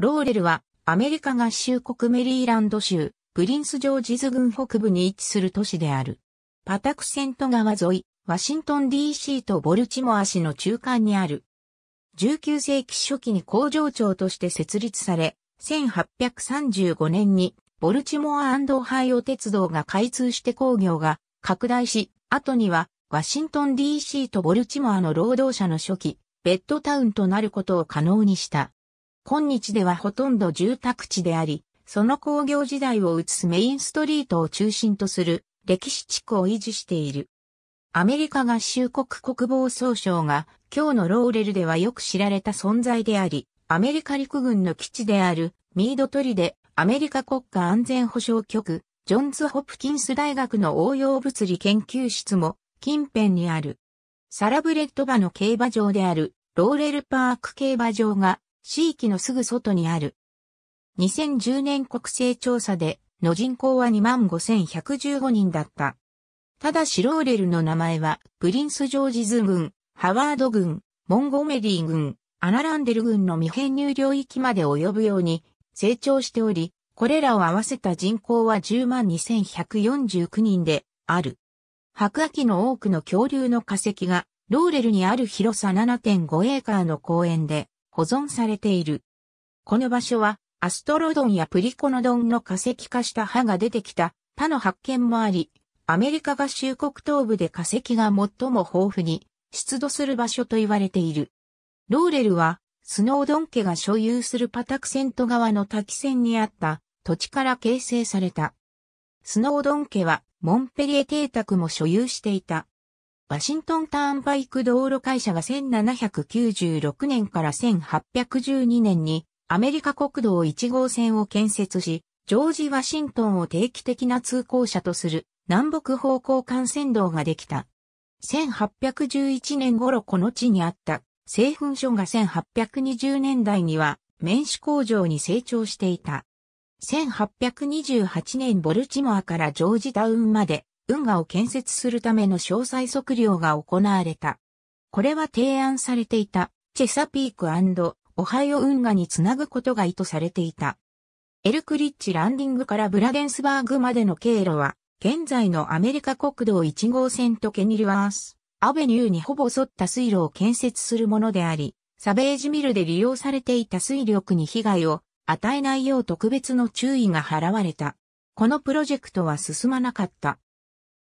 ローレルはアメリカ合衆国メリーランド州、プリンスジョージズ郡北部に位置する都市である。パタクセント川沿い、ワシントン DC とボルチモア市の中間にある。19世紀初期に工場長として設立され、1835年にボルチモアオハイオ鉄道が開通して工業が拡大し、後にはワシントン DC とボルチモアの労働者の初期、ベッドタウンとなることを可能にした。今日ではほとんど住宅地であり、その工業時代を移すメインストリートを中心とする歴史地区を維持している。アメリカ合衆国国防総省が今日のローレルではよく知られた存在であり、アメリカ陸軍の基地であるミードトリでアメリカ国家安全保障局、ジョンズ・ホプキンス大学の応用物理研究室も近辺にある。サラブレッドバの競馬場であるローレルパーク競馬場が地域のすぐ外にある。2010年国勢調査で、の人口は25,115人だった。ただしローレルの名前は、プリンス・ジョージズ軍、ハワード軍、モンゴメリー軍、アナランデル軍の未編入領域まで及ぶように成長しており、これらを合わせた人口は102,149人である。白亜紀の多くの恐竜の化石が、ローレルにある広さ7.5エーカーの公園で保存されている。この場所は、アストロドンやプリコノドンの化石化した歯が出てきた他の発見もあり、アメリカ合衆国東部で化石が最も豊富に出土する場所と言われている。ローレルは、スノードン家が所有するパタクセント側の滝線にあった土地から形成された。スノードン家はモンペリエ邸宅も所有していた。ワシントンターンバイク道路会社が1796年から1812年にアメリカ国道1号線を建設し、ジョージ・ワシントンを定期的な通行者とする南北方向幹線道ができた。1811年頃この地にあった製粉所が1820年代には面子工場に成長していた。1828年ボルチモアからジョージタウンまで運河を建設するための詳細測量が行われた。これは提案されていたチェサピークオハイオ運河につなぐことが意図されていた。エルクリッチランディングからブラデンスバーグまでの経路は、現在のアメリカ国道1号線とケニルワース、アベニューにほぼ沿った水路を建設するものであり、サベージミルで利用されていた水力に被害を与えないよう特別の注意が払われた。このプロジェクトは進まなかった。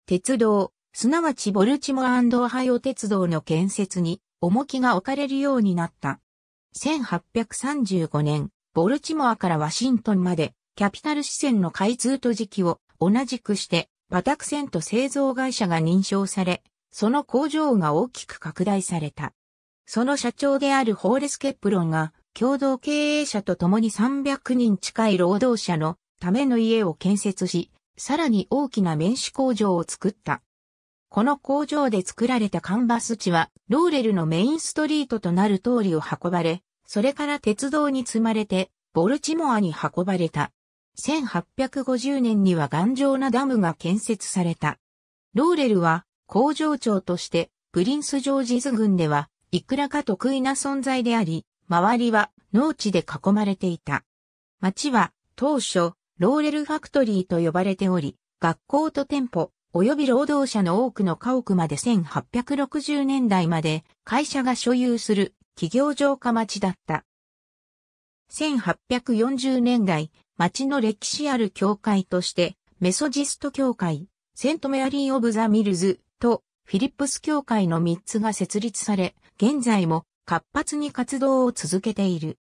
鉄道、すなわちボルチモアオハイオ鉄道の建設に重きが置かれるようになった。1835年、ボルチモアからワシントンまで、キャピタル支線の開通と時期を同じくして、パタクセント製造会社が認証され、その工場が大きく拡大された。その社長であるホーレス・ケップロンが、共同経営者と共に300人近い労働者のための家を建設し、さらに大きな面子工場を作った。この工場で作られたカンバス地は、ローレルのメインストリートとなる通りを運ばれ、それから鉄道に積まれて、ボルチモアに運ばれた。1850年には頑丈なダムが建設された。ローレルは工場長として、プリンス・ジョージズ軍では、いくらか得意な存在であり、周りは農地で囲まれていた。町は当初、ローレルファクトリーと呼ばれており、学校と店舗、及び労働者の多くの家屋まで1860年代まで会社が所有する企業城下町だった。1840年代、町の歴史ある教会として、メソジスト教会、セントメアリー・オブ・ザ・ミルズとフィリップス教会の3つが設立され、現在も活発に活動を続けている。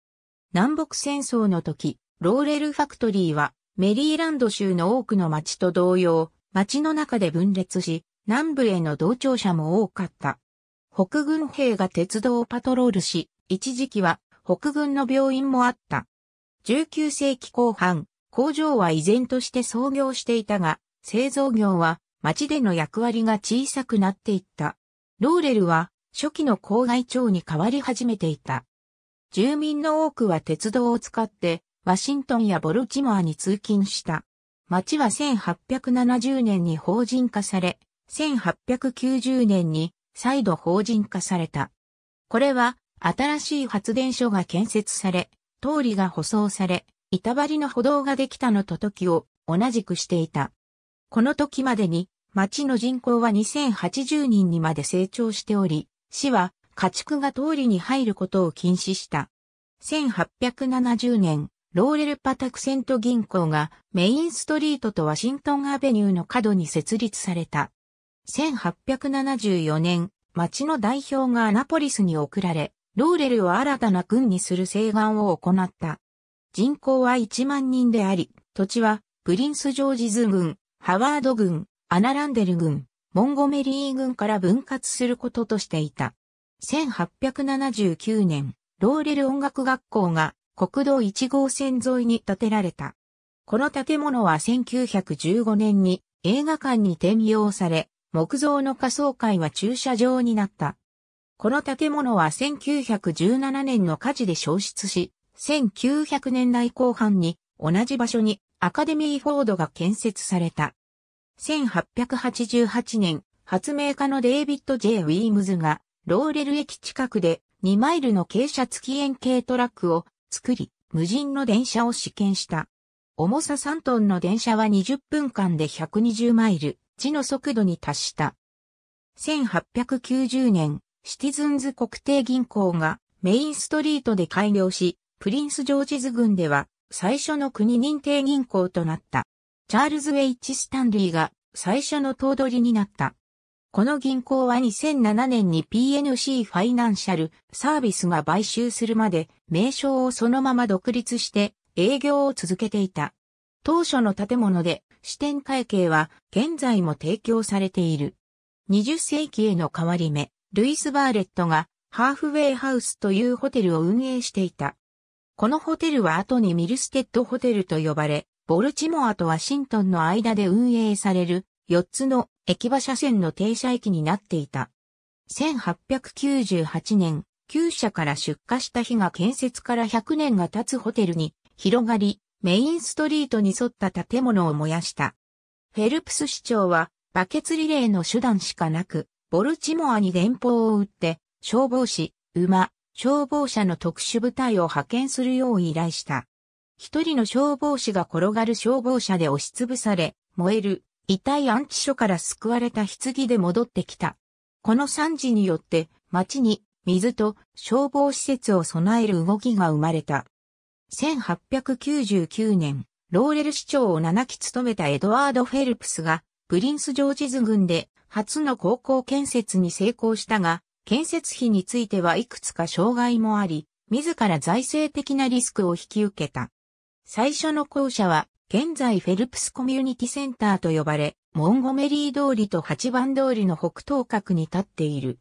南北戦争の時、ローレルファクトリーはメリーランド州の多くの町と同様、町の中で分裂し、南部への同調者も多かった。北軍兵が鉄道をパトロールし、一時期は北軍の病院もあった。19世紀後半、工場は依然として創業していたが、製造業は町での役割が小さくなっていった。ローレルは初期の郊外町に変わり始めていた。住民の多くは鉄道を使ってワシントンやボルチモアに通勤した。町は1870年に法人化され、1890年に再度法人化された。これは新しい発電所が建設され、通りが舗装され、板張りの歩道ができたのと時を同じくしていた。この時までに町の人口は2080人にまで成長しており、市は家畜が通りに入ることを禁止した。1870年、ローレルパタクセント銀行がメインストリートとワシントンアベニューの角に設立された。1874年、町の代表がアナポリスに送られ、ローレルを新たな軍にする請願を行った。人口は1万人であり、土地はプリンス・ジョージズ軍、ハワード軍、アナランデル軍、モンゴメリー軍から分割することとしていた。1879年、ローレル音楽学校が国道1号線沿いに建てられた。この建物は1915年に映画館に転用され、木造の仮想会は駐車場になった。この建物は1917年の火事で消失し、1900年代後半に同じ場所にアカデミーフォードが建設された。1888年、発明家のデイビッド・ジェイ・ウィームズが、ローレル駅近くで2マイルの傾斜付き円形トラックを作り、無人の電車を試験した。重さ3トンの電車は20分間で120マイル、地の速度に達した。1890年、シティズンズ国定銀行がメインストリートで開業し、プリンス・ジョージズ軍では最初の国認定銀行となった。チャールズ・ウェイチ・スタンリーが最初の頭取になった。この銀行は2007年に PNC ファイナンシャルサービスが買収するまで名称をそのまま独立して営業を続けていた。当初の建物で支店会計は現在も提供されている。20世紀への変わり目、ルイス・バーレットがハーフウェイハウスというホテルを運営していた。このホテルは後にミルステッドホテルと呼ばれ、ボルチモアとワシントンの間で運営される4つの駅場車線の停車駅になっていた。1898年、旧社から出火した日が建設から100年が経つホテルに広がり、メインストリートに沿った建物を燃やした。フェルプス市長は、バケツリレーの手段しかなく、ボルチモアに電報を打って、消防士、馬、消防車の特殊部隊を派遣するよう依頼した。一人の消防士が転がる消防車で押しつぶされ、燃える遺体安置所から救われた棺で戻ってきた。この惨事によって、町に水と消防施設を備える動きが生まれた。1899年、ローレル市長を7期務めたエドワード・フェルプスが、プリンス・ジョージズ軍で初の高校建設に成功したが、建設費についてはいくつか障害もあり、自ら財政的なリスクを引き受けた。最初の校舎は現在フェルプスコミュニティセンターと呼ばれ、モンゴメリー通りと8番通りの北東角に立っている。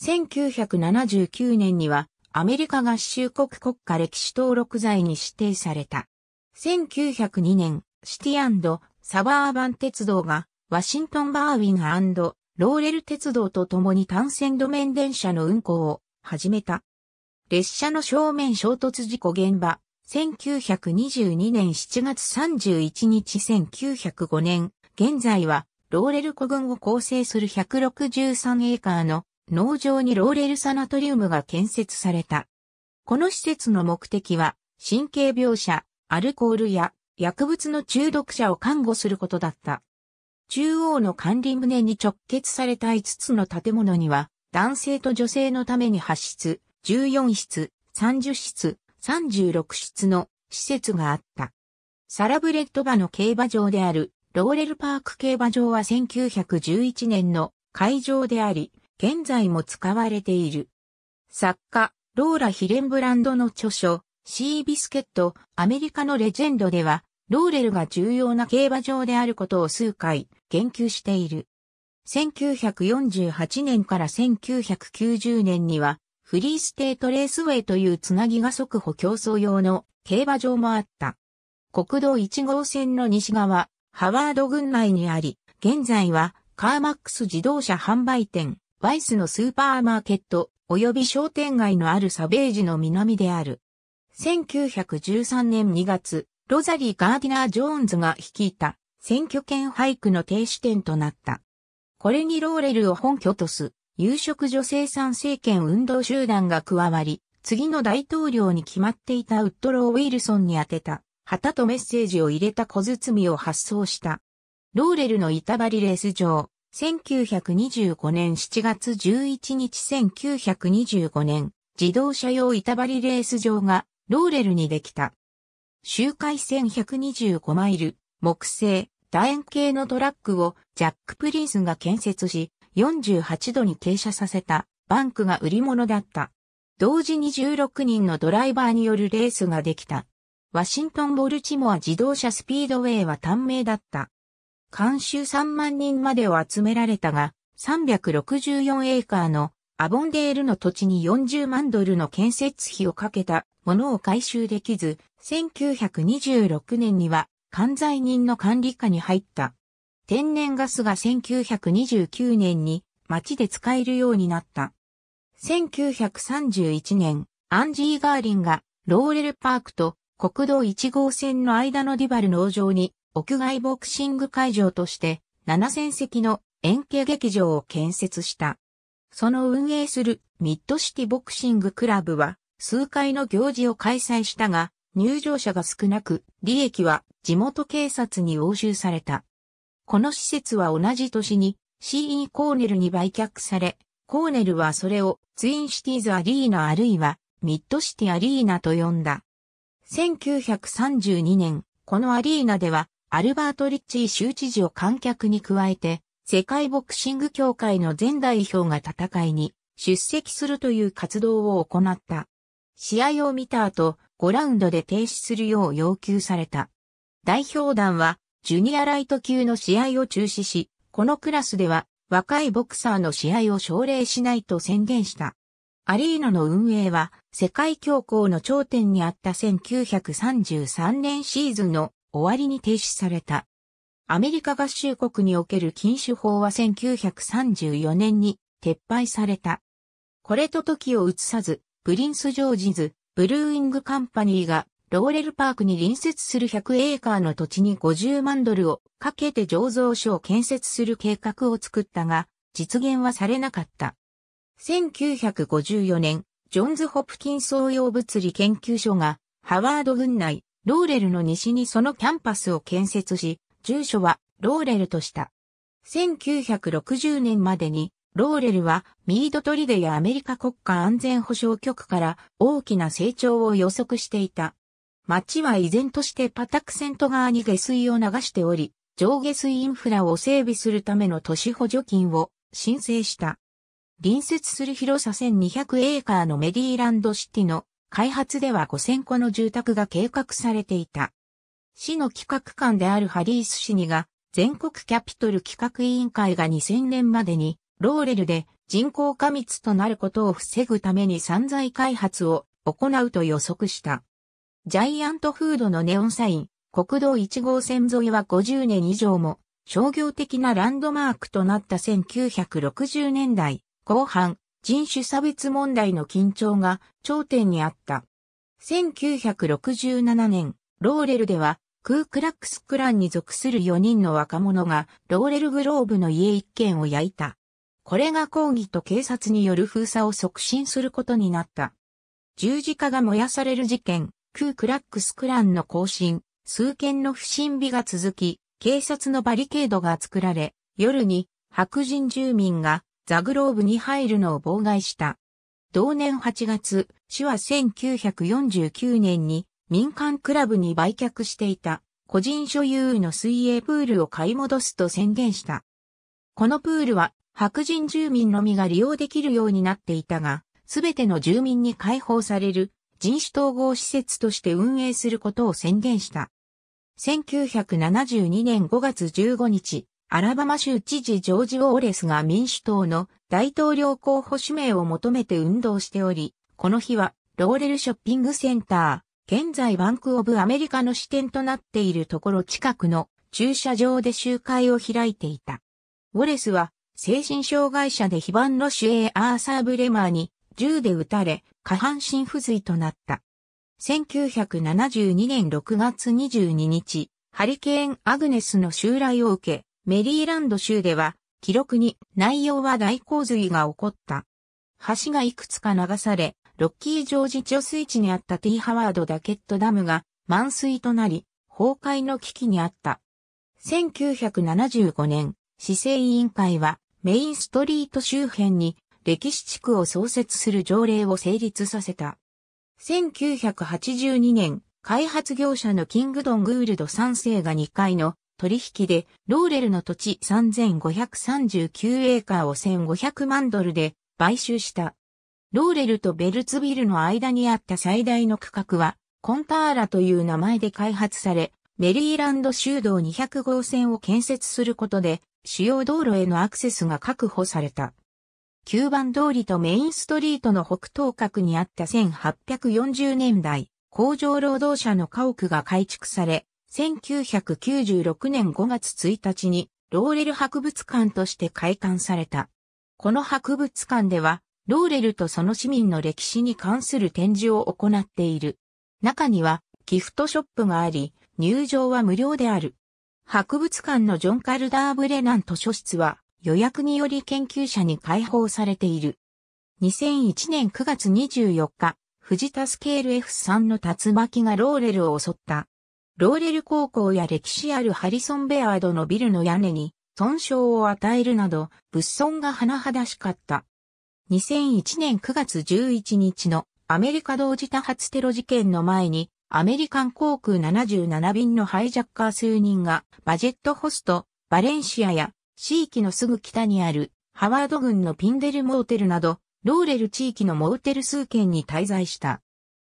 1979年にはアメリカ合衆国国家歴史登録罪に指定された。1902年、シティサバーバン鉄道がワシントンバーウィンローレル鉄道と共に単線路面電車の運行を始めた。列車の正面衝突事故現場、1922年7月31日1905年、現在はローレル湖群を構成する163エーカーの農場にローレルサナトリウムが建設された。この施設の目的は、神経描写、アルコールや薬物の中毒者を看護することだった。中央の管理棟に直結された5つの建物には、男性と女性のために8室、14室、30室、36室の施設があった。サラブレッドバの競馬場であるローレルパーク競馬場は1911年の会場であり、現在も使われている。作家、ローラ・ヒレンブランドの著書、シービスケット、アメリカのレジェンドでは、ローレルが重要な競馬場であることを数回言及している。1948年から1990年には、フリーステートレースウェイというつなぎが速歩競争用の競馬場もあった。国道1号線の西側、ハワード郡内にあり、現在はカーマックス自動車販売店、ワイスのスーパーマーケット、及び商店街のあるサベージの南である。1913年2月、ロザリー・ガーディナー・ジョーンズが率いた選挙権廃句の停止点となった。これにローレルを本拠とす有色女性参政権運動集団が加わり、次の大統領に決まっていたウッドロー・ウィルソンに宛てた、旗とメッセージを入れた小包を発送した。ローレルの板張りレース場、1925年7月11日1925年、自動車用板張りレース場がローレルにできた。周回線125マイル、木製、楕円形のトラックをジャック・プリンスが建設し、48度に傾斜させたバンクが売り物だった。同時に16人のドライバーによるレースができた。ワシントン・ボルチモア自動車スピードウェイは短命だった。監修3万人までを集められたが、364エーカーのアボンデールの土地に40万ドルの建設費をかけたものを回収できず、1926年には関西人の管理下に入った。天然ガスが1929年に街で使えるようになった。1931年、アンジー・ガーリンがローレルパークと国道1号線の間のディバル農場に屋外ボクシング会場として7000席の円形劇場を建設した。その運営するミッドシティボクシングクラブは数回の行事を開催したが入場者が少なく利益は地元警察に押収された。この施設は同じ年に C.E. コーネルに売却され、コーネルはそれをツインシティーズアリーナあるいはミッドシティアリーナと呼んだ。1932年、このアリーナではアルバート・リッチー州知事を観客に加えて、世界ボクシング協会の前代表が戦いに出席するという活動を行った。試合を見た後、5ラウンドで停止するよう要求された。代表団はジュニアライト級の試合を中止し、このクラスでは若いボクサーの試合を奨励しないと宣言した。アリーナの運営は世界恐慌の頂点にあった1933年シーズンの終わりに停止された。アメリカ合衆国における禁酒法は1934年に撤廃された。これと時を移さず、プリンス・ジョージズ、ブルーイングカンパニーがローレルパークに隣接する100エーカーの土地に50万ドルをかけて醸造所を建設する計画を作ったが、実現はされなかった。1954年、ジョンズ・ホプキン総用物理研究所が、ハワード郡内、ローレルの西にそのキャンパスを建設し、住所はローレルとした。1960年までに、ローレルはミードトリデやアメリカ国家安全保障局から大きな成長を予測していた。町は依然としてパタクセント側に下水を流しており、上下水インフラを整備するための都市補助金を申請した。隣接する広さ1200エーカーのメディーランドシティの開発では5000個の住宅が計画されていた。市の企画官であるハリース市にが全国キャピトル企画委員会が2000年までにローレルで人口過密となることを防ぐために散財開発を行うと予測した。ジャイアントフードのネオンサイン、国道1号線沿いは50年以上も商業的なランドマークとなった1960年代後半、人種差別問題の緊張が頂点にあった。1967年、ローレルでは、クークラックスクランに属する4人の若者が、ローレルグローブの家一軒を焼いた。これが抗議と警察による封鎖を促進することになった。十字架が燃やされる事件、クークラックスクランの更新、数件の不審火が続き、警察のバリケードが作られ、夜に白人住民がザグローブに入るのを妨害した。同年8月、市は1949年に民間クラブに売却していた個人所有の水泳プールを買い戻すと宣言した。このプールは白人住民のみが利用できるようになっていたが、すべての住民に開放される人種統合施設として運営することを宣言した。1972年5月15日、アラバマ州知事ジョージ・ウォーレスが民主党の大統領候補指名を求めて運動しており、この日はローレルショッピングセンター、現在バンクオブアメリカの支店となっているところ近くの駐車場で集会を開いていた。ウォレスは精神障害者で非番の主営アーサー・ブレマーに銃で撃たれ、下半身不随となった。1972年6月22日、ハリケーン・アグネスの襲来を受け、メリーランド州では、記録に内容は大洪水が起こった。橋がいくつか流され、ロッキージョージ貯水池にあったティーハワードダケットダムが満水となり、崩壊の危機にあった。1975年、市政委員会はメインストリート周辺に歴史地区を創設する条例を成立させた。1982年、開発業者のキングドン・グールド3世が2回の取引で、ローレルの土地3539エーカーを1500万ドルで買収した。ローレルとベルツビルの間にあった最大の区画は、コンターラという名前で開発され、メリーランド州道200号線を建設することで、主要道路へのアクセスが確保された。9番通りとメインストリートの北東角にあった1840年代、工場労働者の家屋が改築され、1996年5月1日にローレル博物館として開館された。この博物館では、ローレルとその市民の歴史に関する展示を行っている。中には、ギフトショップがあり、入場は無料である。博物館のジョン・カルダー・ブレナン図書室は、予約により研究者に開放されている。2001年9月24日、藤田スケール F3 の竜巻がローレルを襲った。ローレル高校や歴史あるハリソン・ベアードのビルの屋根に損傷を与えるなど物損が甚だしかった。2001年9月11日のアメリカ同時多発テロ事件の前にアメリカン航空77便のハイジャッカー数人がバジェットホスト、バレンシアや地域のすぐ北にあるハワード郡のピンデルモーテルなど、ローレル地域のモーテル数県に滞在した。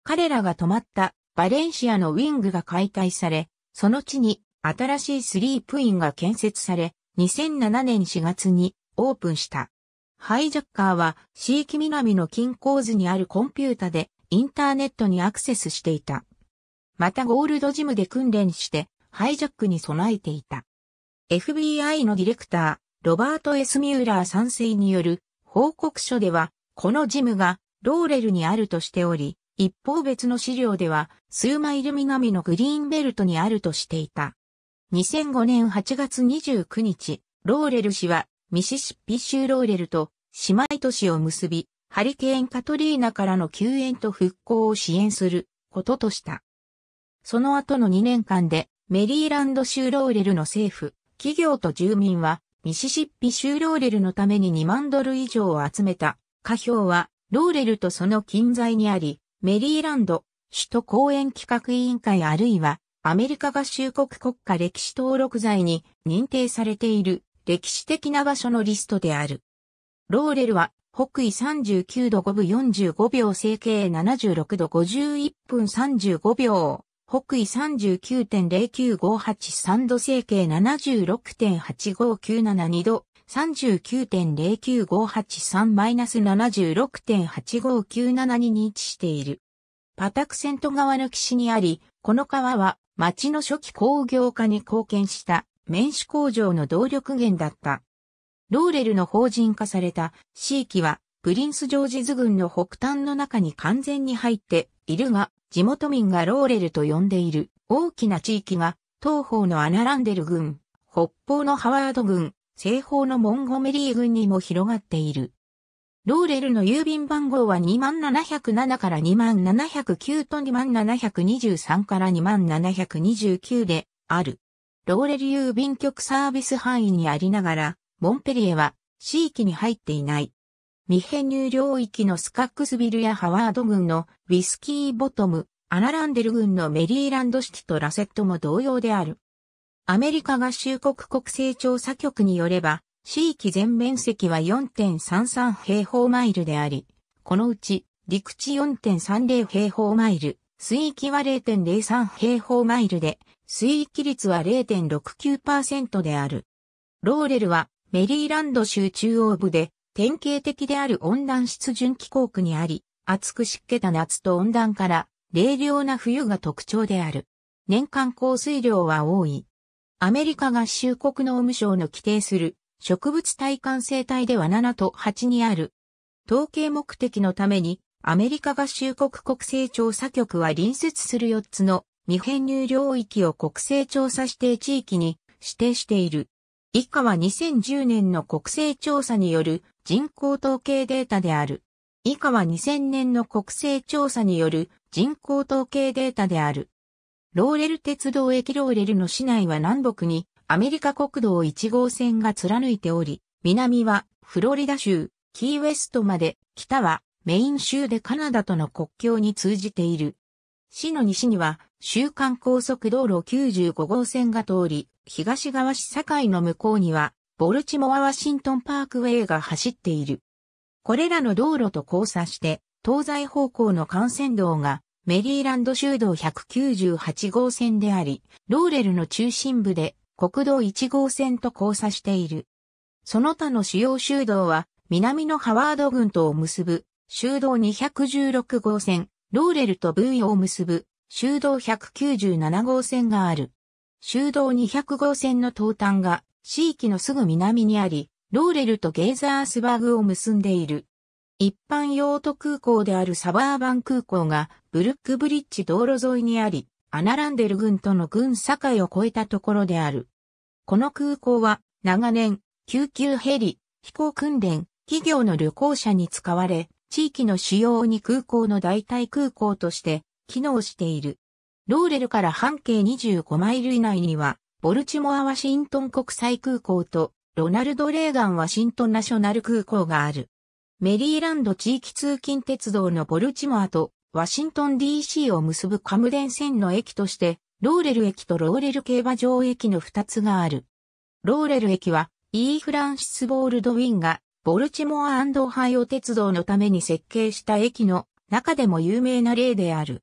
彼らが泊まったバレンシアのウィングが解体され、その地に新しいスリープインが建設され、2007年4月にオープンした。ハイジャッカーは地域南の近郊図にあるコンピュータでインターネットにアクセスしていた。またゴールドジムで訓練してハイジャックに備えていた。FBI のディレクター、ロバート・エス・ミューラー賛成による報告書では、このジムがローレルにあるとしており、一方別の資料では、数マイル南のグリーンベルトにあるとしていた。2005年8月29日、ローレル氏は、ミシシッピ州ローレルと姉妹都市を結び、ハリケーンカトリーナからの救援と復興を支援することとした。その後の2年間で、メリーランド州ローレルの政府、企業と住民は、ミシシッピ州ローレルのために2万ドル以上を集めた、花票は、ローレルとその近在にあり、メリーランド、首都公園企画委員会あるいは、アメリカ合衆国国家歴史登録罪に認定されている歴史的な場所のリストである。ローレルは北緯39度5分45秒整形76度51分35秒北緯39.0958三度整形76.85972度39.09583マイナス76.85972に位置している。パタクセント川の岸にあり、この川は町の初期工業化に貢献した面種工場の動力源だった。ローレルの法人化された地域はプリンス・ジョージズ軍の北端の中に完全に入っているが、地元民がローレルと呼んでいる大きな地域が、東方のアナランデル軍、北方のハワード軍、西方のモンゴメリー軍にも広がっている。ローレルの郵便番号は2707から2709と2723から2729である。ローレル郵便局サービス範囲にありながら、モンペリエは地域に入っていない。未編入領域のスカックスビルやハワード郡のウィスキーボトム、アナランデル郡のメリーランドシティとラセットも同様である。アメリカ合衆国国勢調査局によれば、地域全面積は4.33平方マイルであり、このうち陸地4.30平方マイル、水域は0.03平方マイルで、水域率は0.69%である。ローレルはメリーランド州中央部で典型的である温暖湿潤気候区にあり、暑く湿気た夏と温暖から冷涼な冬が特徴である。年間降水量は多い。アメリカ合衆国農務省の規定する植物体感生態では7と8にある。統計目的のためにアメリカ合衆国国勢調査局は隣接する4つの未編入領域を国勢調査指定地域に指定している。以下は2010年の国勢調査による人口統計データである。以下は2000年の国勢調査による人口統計データである。ローレル鉄道駅ローレルの市内は南北にアメリカ国道1号線が貫いており、南はフロリダ州、キーウェストまで、北はメイン州でカナダとの国境に通じている。市の西には、週間高速道路95号線が通り、東側市境の向こうには、ボルチモア・ワシントン・パークウェイが走っている。これらの道路と交差して、東西方向の幹線道が、メリーランド州道198号線であり、ローレルの中心部で国道1号線と交差している。その他の主要州道は、南のハワード群とを結ぶ、州道216号線、ローレルとブイを結ぶ、州道197号線がある。修道200号線の東端が、地域のすぐ南にあり、ローレルとゲーザースバーグを結んでいる。一般用途空港であるサバーバン空港が、ブルックブリッジ道路沿いにあり、アナランデル軍との軍境を越えたところである。この空港は、長年、救急ヘリ、飛行訓練、企業の旅行者に使われ、地域の主要に空港の代替空港として機能している。ローレルから半径25マイル以内には、ボルチモア・ワシントン国際空港と、ロナルド・レーガン・ワシントンナショナル空港がある。メリーランド地域通勤鉄道のボルチモアと、ワシントン DC を結ぶカムデン線の駅として、ローレル駅とローレル競馬場駅の2つがある。ローレル駅は、E. フランシス・ボールドウィンが、ボルチモアオハイオ鉄道のために設計した駅の中でも有名な例である。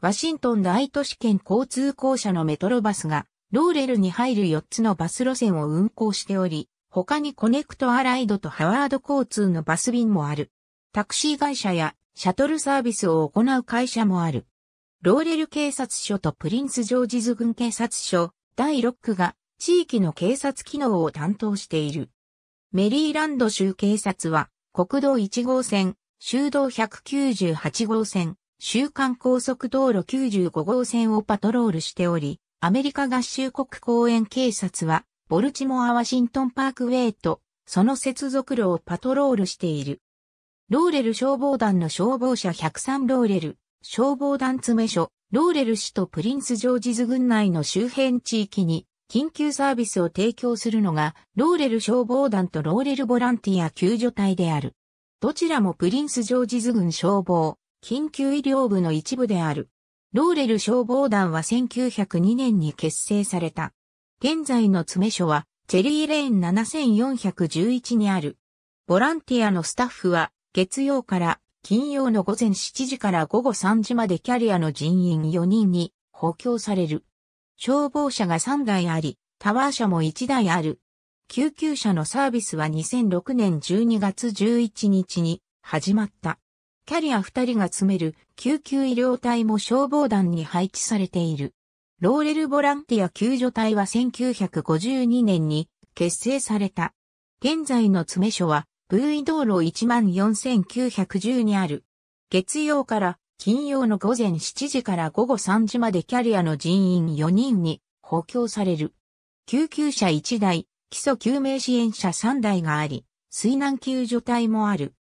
ワシントン大都市圏交通公社のメトロバスが、ローレルに入る4つのバス路線を運行しており、他にコネクトアライドとハワード交通のバス便もある。タクシー会社やシャトルサービスを行う会社もある。ローレル警察署とプリンスジョージズ軍警察署第6区が地域の警察機能を担当している。メリーランド州警察は国道1号線、州道198号線、週間高速道路95号線をパトロールしており、アメリカ合衆国公園警察は、ボルチモア・ワシントン・パークウェイと、その接続路をパトロールしている。ローレル消防団の消防車103ローレル、消防団詰め所、ローレル市とプリンス・ジョージズ郡内の周辺地域に、緊急サービスを提供するのが、ローレル消防団とローレルボランティア救助隊である。どちらもプリンス・ジョージズ郡消防、緊急医療部の一部である。ローレル消防団は1902年に結成された。現在の詰所は、チェリーレーン7411にある。ボランティアのスタッフは、月曜から金曜の午前7時から午後3時までキャリアの人員4人に補強される。消防車が3台あり、タワー車も1台ある。救急車のサービスは2006年12月11日に始まった。キャリア2人が詰める救急医療隊も消防団に配置されている。ローレルボランティア救助隊は1952年に結成された。現在の詰所は、ブイ道路14910にある。月曜から金曜の午前7時から午後3時までキャリアの人員4人に補強される。救急車1台、基礎救命支援車3台があり、水難救助隊もある。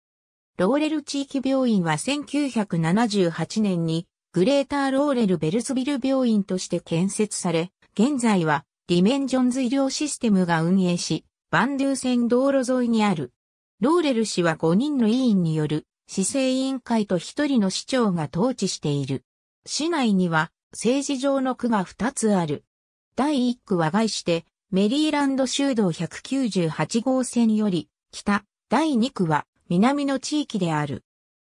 ローレル地域病院は1978年にグレーターローレルベルズビル病院として建設され、現在はディメンジョンズ医療システムが運営し、バンドゥー線道路沿いにある。ローレル氏は5人の委員による市政委員会と1人の市長が統治している。市内には政治上の区が2つある。第1区は外してメリーランド州道198号線より北、第2区は南の地域である。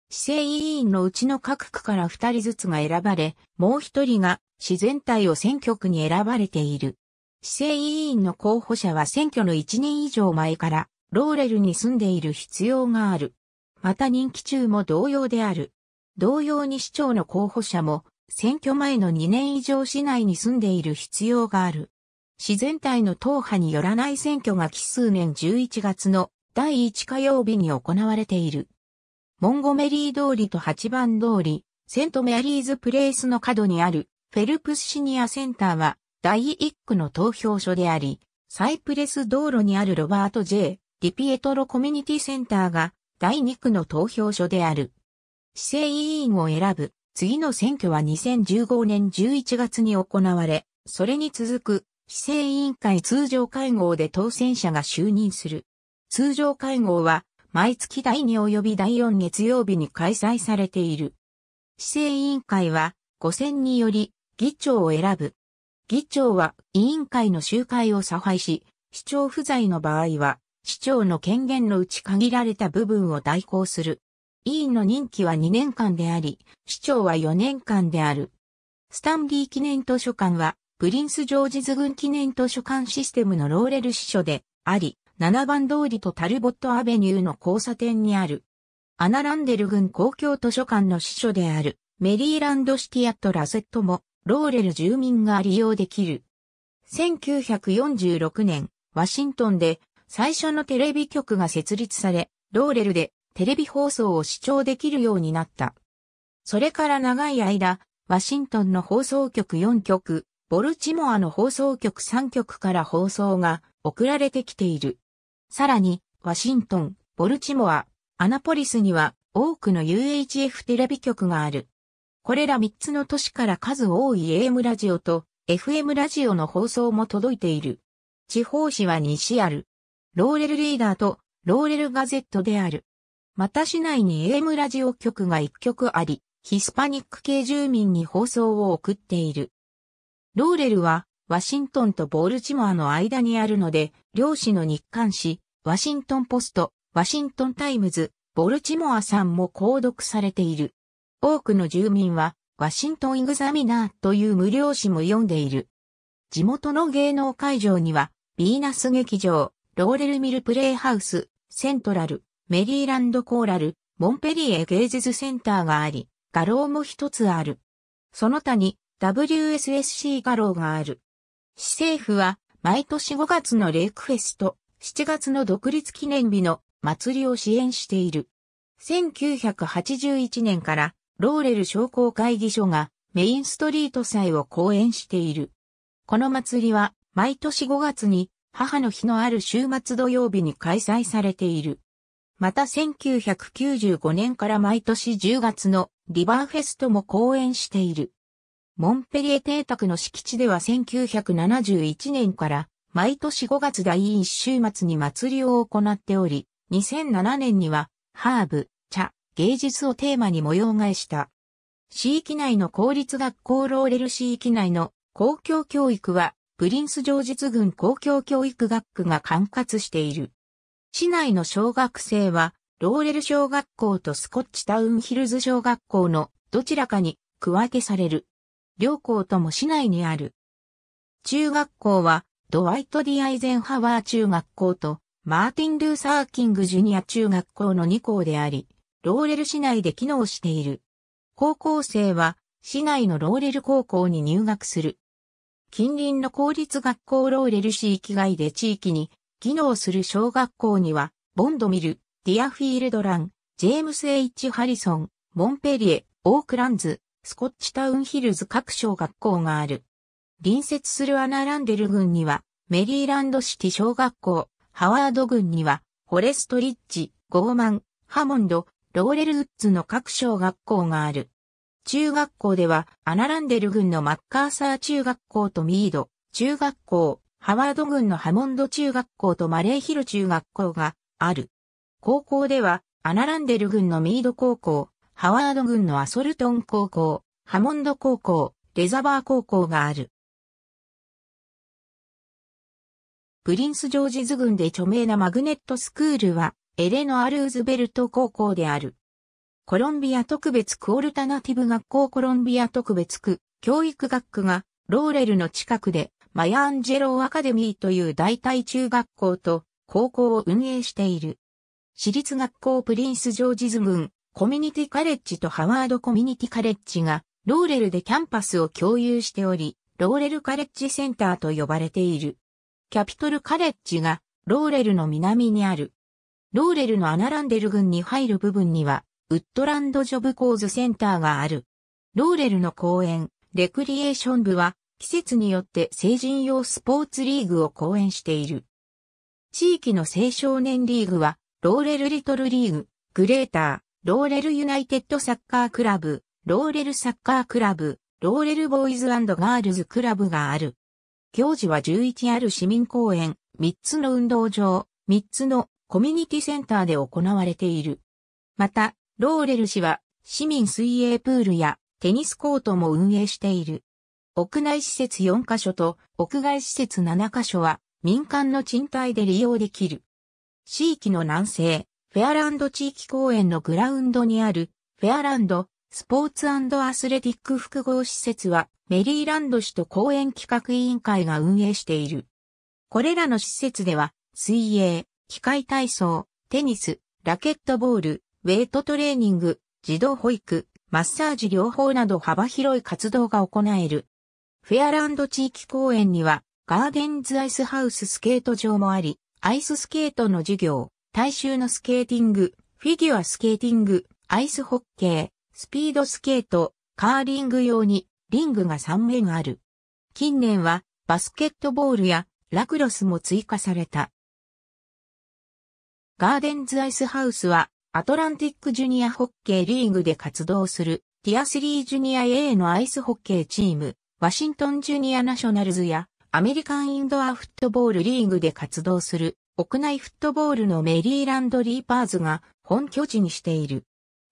市政委員のうちの各区から二人ずつが選ばれ、もう一人が市全体を選挙区に選ばれている。市政委員の候補者は選挙の一年以上前から、ローレルに住んでいる必要がある。また任期中も同様である。同様に市長の候補者も、選挙前の2年以上市内に住んでいる必要がある。市全体の党派によらない選挙が奇数年11月の第1火曜日に行われている。モンゴメリー通りと8番通り、セントメアリーズプレイスの角にあるフェルプスシニアセンターは第1区の投票所であり、サイプレス道路にあるロバート J. リピエトロコミュニティセンターが第2区の投票所である。市政委員を選ぶ次の選挙は2015年11月に行われ、それに続く市政委員会通常会合で当選者が就任する。通常会合は毎月第2及び第4月曜日に開催されている。市政委員会は5選により議長を選ぶ。議長は委員会の集会を差配し、市長不在の場合は市長の権限のうち限られた部分を代行する。委員の任期は2年間であり、市長は4年間である。スタンリー記念図書館は、プリンス・ジョージズ軍記念図書館システムのローレル支所であり、7番通りとタルボットアベニューの交差点にある。アナランデル郡公共図書館の支所であるメリーランドシティアットラセットもローレル住民が利用できる。1946年、ワシントンで最初のテレビ局が設立され、ローレルでテレビ放送を視聴できるようになった。それから長い間、ワシントンの放送局4局、ボルチモアの放送局3局から放送が送られてきている。さらに、ワシントン、ボルチモア、アナポリスには多くの UHF テレビ局がある。これら3つの都市から数多い AM ラジオと FM ラジオの放送も届いている。地方紙は西ある。ローレルリーダーとローレルガゼットである。また市内に AM ラジオ局が1局あり、ヒスパニック系住民に放送を送っている。ローレルはワシントンとボールチモアの間にあるので、両市の日刊誌、ワシントンポスト、ワシントンタイムズ、ボルチモアさんも購読されている。多くの住民は、ワシントンイグザミナーという無料誌も読んでいる。地元の芸能会場には、ビーナス劇場、ローレルミルプレイハウス、セントラル、メリーランドコーラル、モンペリエ芸術センターがあり、画廊も一つある。その他に WSSC 画廊がある。市政府は毎年5月のレイクフェスと7月の独立記念日の祭りを支援している。1981年からローレル商工会議所がメインストリート祭を講演している。この祭りは毎年5月に母の日のある週末土曜日に開催されている。また1995年から毎年10月のリバーフェストも講演している。モンペリエ邸宅の敷地では1971年から毎年5月第1週末に祭りを行っており、2007年にはハーブ、茶、芸術をテーマに模様替えした。市域内の公立学校ローレル市域内の公共教育はプリンス・ジョージズ郡公共教育学区が管轄している。市内の小学生はローレル小学校とスコッチタウンヒルズ小学校のどちらかに区分けされる。両校とも市内にある。中学校は、ドワイト・ディ・アイゼンハワー中学校と、マーティン・ルーサー・キング・ジュニア中学校の2校であり、ローレル市内で機能している。高校生は、市内のローレル高校に入学する。近隣の公立学校ローレル市域外で地域に、機能する小学校には、ボンドミル、ディアフィールドラン、ジェームス・ H・ ハリソン、モンペリエ、オークランズ、スコッチタウンヒルズ各小学校がある。隣接するアナランデル郡には、メリーランドシティ小学校、ハワード郡には、フォレストリッジ、ゴーマン、ハモンド、ローレルウッズの各小学校がある。中学校では、アナランデル郡のマッカーサー中学校とミード、中学校、ハワード郡のハモンド中学校とマレーヒル中学校がある。高校では、アナランデル郡のミード高校、ハワード郡のアソルトン高校、ハモンド高校、レザバー高校がある。プリンス・ジョージズ郡で著名なマグネットスクールは、エレノア・ルーズベルト高校である。コロンビア特別区オルタナティブ学校コロンビア特別区教育学区がローレルの近くでマヤ・アンジェローアカデミーという代替中学校と高校を運営している。私立学校プリンス・ジョージズ郡コミュニティカレッジとハワードコミュニティカレッジが、ローレルでキャンパスを共有しており、ローレルカレッジセンターと呼ばれている。キャピトルカレッジが、ローレルの南にある。ローレルのアナランデル郡に入る部分には、ウッドランドジョブコーズセンターがある。ローレルの公園、レクリエーション部は、季節によって成人用スポーツリーグを公演している。地域の青少年リーグは、ローレルリトルリーグ、グレーター。ローレルユナイテッドサッカークラブ、ローレルサッカークラブ、ローレルボーイズガールズクラブがある。行事は11ある市民公園、3つの運動場、3つのコミュニティセンターで行われている。また、ローレル市は市民水泳プールやテニスコートも運営している。屋内施設4カ所と屋外施設7カ所は民間の賃貸で利用できる。地域の南西、フェアランド地域公園のグラウンドにある、フェアランド、スポーツアスレティック複合施設は、メリーランド市と公園企画委員会が運営している。これらの施設では、水泳、機械体操、テニス、ラケットボール、ウェイトトレーニング、児童保育、マッサージ療法など幅広い活動が行える。フェアランド地域公園には、ガーデンズアイスハウススケート場もあり、アイススケートの授業、大衆のスケーティング、フィギュアスケーティング、アイスホッケー、スピードスケート、カーリング用にリングが3面ある。近年はバスケットボールやラクロスも追加された。ガーデンズアイスハウスはアトランティックジュニアホッケーリーグで活動するティアスリージュニア A のアイスホッケーチーム、ワシントンジュニアナショナルズやアメリカンインドアフットボールリーグで活動する国内フットボールのメリーランドリーパーズが本拠地にしている。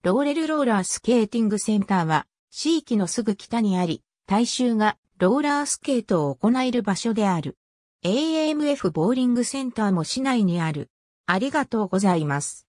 ローレルローラースケーティングセンターは、地域のすぐ北にあり、大衆がローラースケートを行える場所である。a m f ボーリングセンターも市内にある。ありがとうございます。